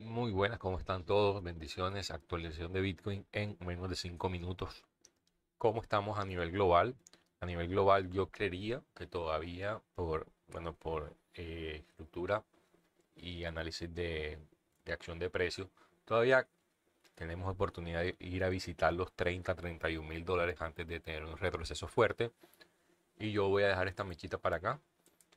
Muy buenas, ¿cómo están todos? Bendiciones, actualización de Bitcoin en menos de 5 minutos. ¿Cómo estamos a nivel global? A nivel global yo creía que todavía, por, bueno, por eh, estructura y análisis de, de acción de precios, todavía tenemos oportunidad de ir a visitar los 30, 31 mil dólares antes de tener un retroceso fuerte. Y yo voy a dejar esta mechita para acá.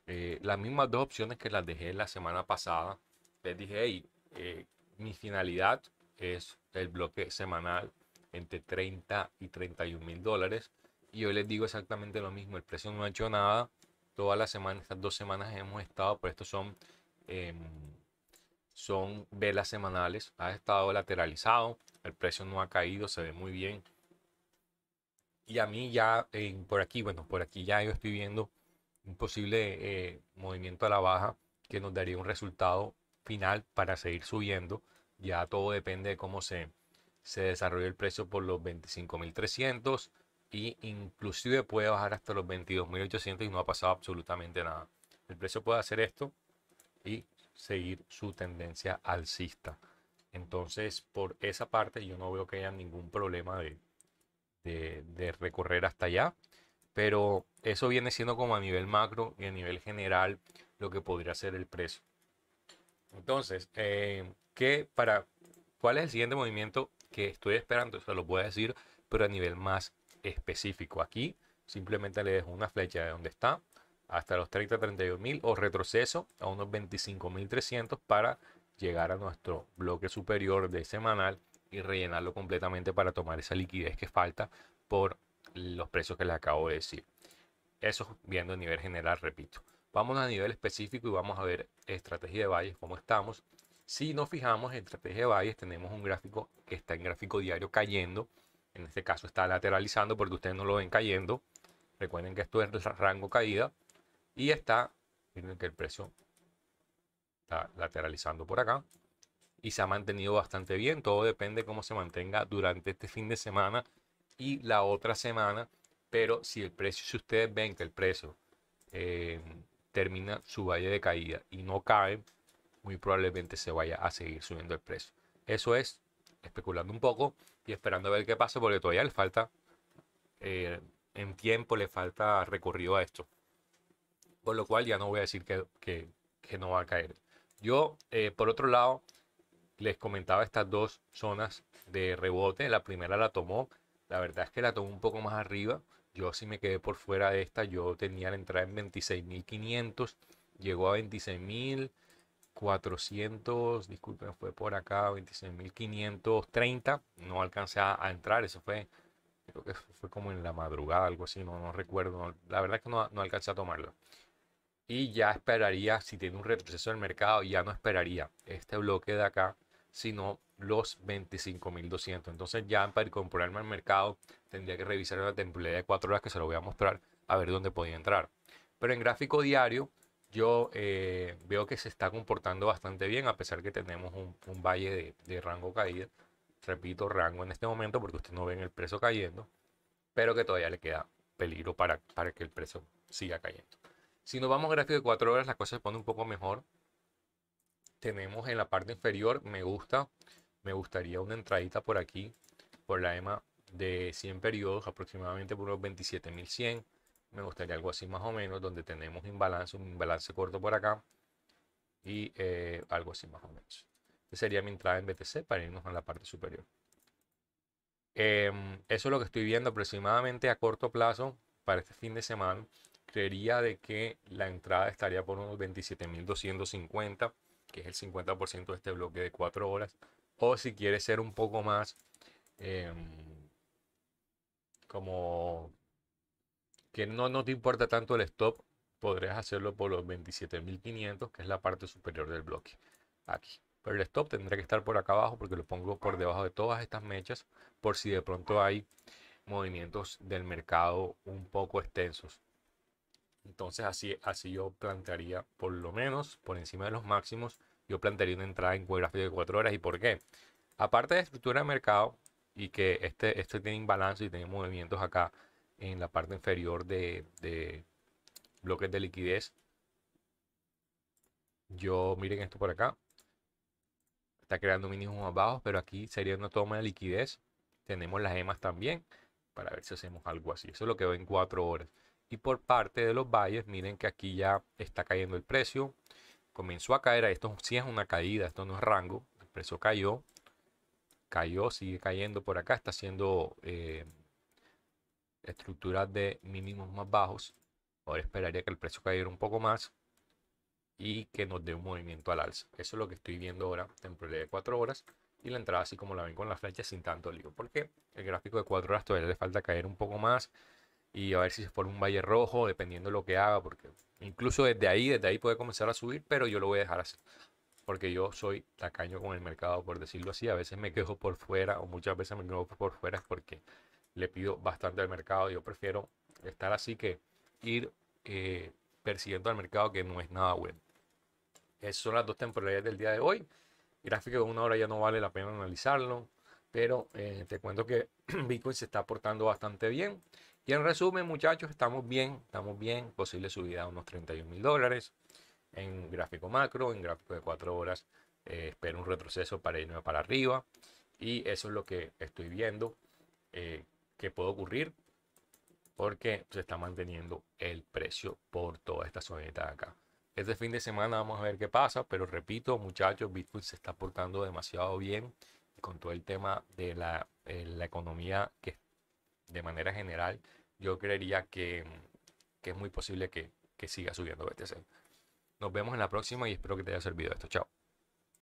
Eh, las mismas dos opciones que las dejé la semana pasada. Les dije, hey, eh, mi finalidad es el bloque semanal entre 30 y 31 mil dólares. Y hoy les digo exactamente lo mismo, el precio no ha hecho nada. Todas las semana, estas dos semanas hemos estado, por estos son, em, son velas semanales. Ha estado lateralizado, el precio no ha caído, se ve muy bien. Y a mí ya, por aquí, bueno, por aquí ya yo estoy viendo un posible eh, movimiento a la baja que nos daría un resultado final para seguir subiendo. Ya todo depende de cómo se, se desarrolle el precio por los 25.300 y inclusive puede bajar hasta los 22.800 y no ha pasado absolutamente nada. El precio puede hacer esto y seguir su tendencia alcista. Entonces, por esa parte yo no veo que haya ningún problema de, de recorrer hasta allá. Pero eso viene siendo como a nivel macro y a nivel general lo que podría ser el precio. Entonces, eh, para, ¿cuál es el siguiente movimiento que estoy esperando? Eso lo voy decir, pero a nivel más específico. Aquí simplemente le dejo una flecha de donde está hasta los 30, mil o retroceso a unos 25.300 para llegar a nuestro bloque superior de semanal y rellenarlo completamente para tomar esa liquidez que falta por los precios que les acabo de decir. Eso viendo a nivel general, repito. Vamos a nivel específico y vamos a ver estrategia de valles, cómo estamos. Si nos fijamos en estrategia de valles, tenemos un gráfico que está en gráfico diario cayendo. En este caso está lateralizando porque ustedes no lo ven cayendo. Recuerden que esto es rango caída. Y está, miren que el precio está lateralizando por acá. Y se ha mantenido bastante bien. Todo depende cómo se mantenga durante este fin de semana y la otra semana. Pero si el precio, si ustedes ven que el precio... Eh, termina su valle de caída y no cae, muy probablemente se vaya a seguir subiendo el precio. Eso es especulando un poco y esperando a ver qué pasa porque todavía le falta eh, en tiempo, le falta recorrido a esto. Por lo cual ya no voy a decir que, no va a caer. Yo, eh, por otro lado, les comentaba estas dos zonas de rebote. La primera la tomó, la verdad es que la tomó un poco más arriba. Yo sí me quedé por fuera de esta. Yo tenía la entrada en 26.500. Llegó a 26.400. Disculpen, fue por acá 26.530. No alcancé a, entrar. Eso fue, creo que fue como en la madrugada, algo así. No, recuerdo. la verdad es que no, no alcancé a tomarlo. Y ya esperaría, si tiene un retroceso del mercado, ya no esperaría este bloque de acá sino los 25.200. Entonces ya para incorporarme al mercado tendría que revisar la temporalidad de cuatro horas que se lo voy a mostrar a ver dónde podía entrar. Pero en gráfico diario yo eh, veo que se está comportando bastante bien a pesar que tenemos un, un valle de, rango caída. Repito, rango en este momento porque usted no ven el precio cayendo, pero que todavía le queda peligro para, para que el precio siga cayendo. Si nos vamos a gráfico de cuatro horas, la cosa se pone un poco mejor tenemos en la parte inferior, me gusta, me gustaría una entradita por aquí, por la EMA de 100 periodos, aproximadamente por unos 27.100. Me gustaría algo así más o menos, donde tenemos un balance un balance corto por acá y eh, algo así más o menos. Esta sería mi entrada en BTC para irnos a la parte superior. Em, eso es lo que estoy viendo aproximadamente a corto plazo para este fin de semana. Creería de que la entrada estaría por unos 27.250 que es el 50% de este bloque de 4 horas. O si quieres ser un poco más em, como que no, no te importa tanto el stop, podrías hacerlo por los 27.500, que es la parte superior del bloque. Aquí. Pero el stop tendrá que estar por acá abajo porque lo pongo por debajo de todas estas mechas por si de pronto hay movimientos del mercado un poco extensos. Entonces así, así yo plantearía, por lo menos por encima de los máximos, yo plantearía una entrada en gráfico de 4 horas. ¿Y por qué? Aparte de estructura de mercado y que este, este tiene balance y tiene movimientos acá en la parte inferior de, bloques de liquidez. Yo, miren esto por acá. Está creando mínimos más pero aquí sería una toma de liquidez. Tenemos las emas también para ver si hacemos algo así. Eso es lo que veo en 4 horas. Y por parte de los valles, miren que aquí ya está cayendo el precio. Comenzó a caer, esto sí es una caída, esto no es rango. El precio cayó, cayó, sigue cayendo por acá, está haciendo eh, estructuras de mínimos más bajos. Ahora esperaría que el precio cayera un poco más y que nos dé un movimiento al alza. Eso es lo que estoy viendo ahora, en temporal de 4 horas y la entrada así como la ven con la flecha sin tanto lío. Porque el gráfico de 4 horas todavía le falta caer un poco más y a ver si se forma un valle rojo, dependiendo de lo que haga, porque incluso desde ahí, desde ahí puede comenzar a subir, pero yo lo voy a dejar así, porque yo soy tacaño con el mercado, por decirlo así, a veces me quejo por fuera o muchas veces me quejo por fuera es porque le pido bastante al mercado, yo prefiero estar así que ir eh, persiguiendo al mercado que no es nada bueno. Esas son las dos temporalidades del día de hoy. Gráfico de una hora ya no vale la pena analizarlo, pero eh, te cuento que Bitcoin se está portando bastante bien y en resumen, muchachos, estamos bien, estamos bien. Posible subida a unos 31 mil dólares en gráfico macro, en gráfico de 4 horas. Eh, espero un retroceso para irme para arriba. Y eso es lo que estoy viendo eh, que puede ocurrir porque se está manteniendo el precio por toda esta zonita de acá. Este fin de semana vamos a ver qué pasa, pero repito, muchachos, Bitcoin se está portando demasiado bien con todo el tema de la, eh, la economía que está de manera general, yo creería que, es muy posible que, que siga subiendo BTC. Nos vemos en la próxima y espero que te haya servido esto. Chao.